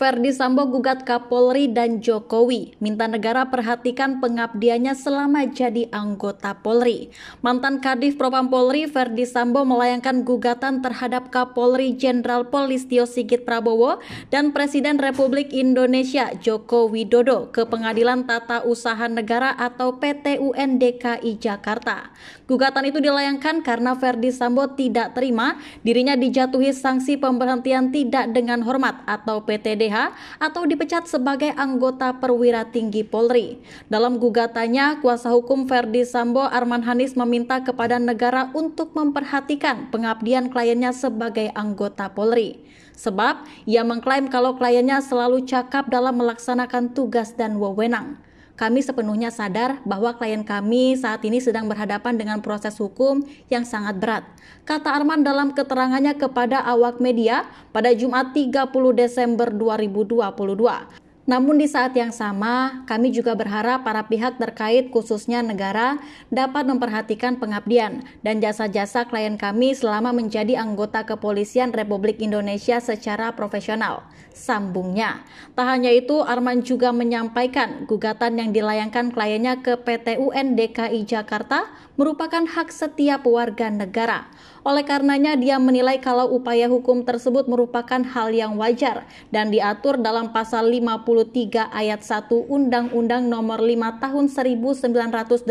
Ferdi Sambo gugat Kapolri dan Jokowi, minta negara perhatikan pengabdiannya selama jadi anggota Polri. Mantan Kadif Propam Polri Ferdi Sambo melayangkan gugatan terhadap Kapolri Jenderal Polistio Sigit Prabowo dan Presiden Republik Indonesia Joko Widodo ke Pengadilan Tata Usaha Negara atau PTUN DKI Jakarta. Gugatan itu dilayangkan karena Ferdi Sambo tidak terima dirinya dijatuhi sanksi pemberhentian tidak dengan hormat atau PTD atau dipecat sebagai anggota perwira tinggi Polri. Dalam gugatannya, kuasa hukum Ferdi Sambo Arman Hanis meminta kepada negara untuk memperhatikan pengabdian kliennya sebagai anggota Polri. Sebab ia mengklaim kalau kliennya selalu cakap dalam melaksanakan tugas dan wewenang. Kami sepenuhnya sadar bahwa klien kami saat ini sedang berhadapan dengan proses hukum yang sangat berat. Kata Arman dalam keterangannya kepada awak media pada Jumat 30 Desember 2022. Namun di saat yang sama, kami juga berharap para pihak terkait khususnya negara dapat memperhatikan pengabdian dan jasa-jasa klien kami selama menjadi anggota kepolisian Republik Indonesia secara profesional. Sambungnya, tak hanya itu Arman juga menyampaikan gugatan yang dilayangkan kliennya ke PT UN DKI Jakarta merupakan hak setiap warga negara. Oleh karenanya dia menilai kalau upaya hukum tersebut merupakan hal yang wajar dan diatur dalam pasal 50 23 ayat 1 Undang-Undang Nomor 5 Tahun 1986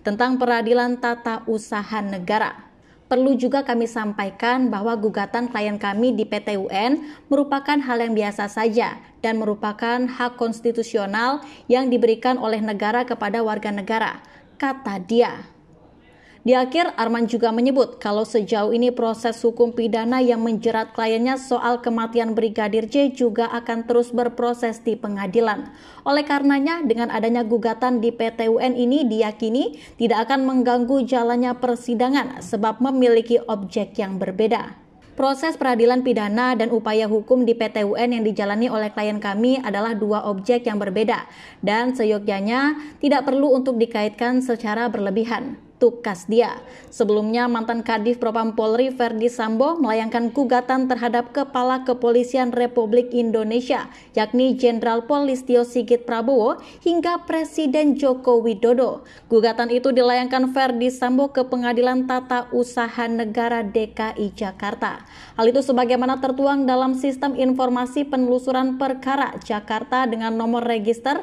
tentang Peradilan Tata Usaha Negara perlu juga kami sampaikan bahwa gugatan klien kami di PT UN merupakan hal yang biasa saja dan merupakan hak konstitusional yang diberikan oleh negara kepada warga negara, kata dia. Di akhir, Arman juga menyebut kalau sejauh ini proses hukum pidana yang menjerat kliennya soal kematian Brigadir J juga akan terus berproses di pengadilan. Oleh karenanya, dengan adanya gugatan di PTUN ini diyakini tidak akan mengganggu jalannya persidangan sebab memiliki objek yang berbeda. Proses peradilan pidana dan upaya hukum di PTUN yang dijalani oleh klien kami adalah dua objek yang berbeda dan seyogyanya tidak perlu untuk dikaitkan secara berlebihan dia Sebelumnya, mantan Kadif Propam Polri Verdi Sambo melayangkan gugatan terhadap Kepala Kepolisian Republik Indonesia, yakni Jenderal Polis Tio Sigit Prabowo hingga Presiden Joko Widodo. Gugatan itu dilayangkan Verdi Sambo ke Pengadilan Tata Usaha Negara DKI Jakarta. Hal itu sebagaimana tertuang dalam Sistem Informasi Penelusuran Perkara Jakarta dengan nomor register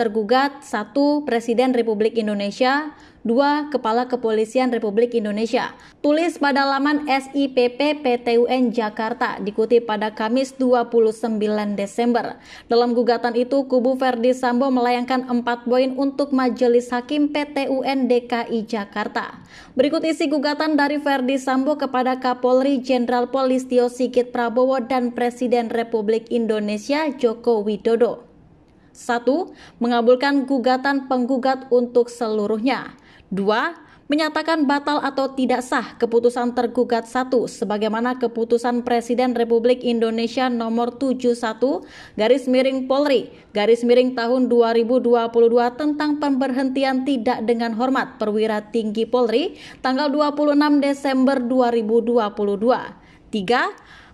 tergugat satu Presiden Republik Indonesia dua Kepala Kepolisian Republik Indonesia. Tulis pada laman SIPP PTUN Jakarta dikutip pada Kamis 29 Desember. Dalam gugatan itu, kubu Verdi Sambo melayangkan empat poin untuk Majelis Hakim PTUN DKI Jakarta. Berikut isi gugatan dari Verdi Sambo kepada Kapolri Jenderal Polistio Sigit Prabowo dan Presiden Republik Indonesia Joko Widodo. 1. Mengabulkan gugatan penggugat untuk seluruhnya. 2. Menyatakan batal atau tidak sah keputusan tergugat 1 sebagaimana keputusan Presiden Republik Indonesia nomor 71 garis miring Polri garis miring tahun 2022 tentang pemberhentian tidak dengan hormat perwira tinggi Polri tanggal 26 Desember 2022. 3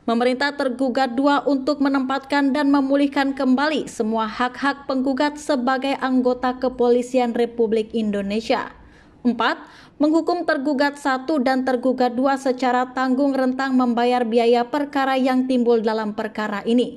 Pemerintah tergugat dua untuk menempatkan dan memulihkan kembali semua hak-hak penggugat sebagai anggota kepolisian Republik Indonesia. Empat, Menghukum tergugat satu dan tergugat dua secara tanggung rentang membayar biaya perkara yang timbul dalam perkara ini.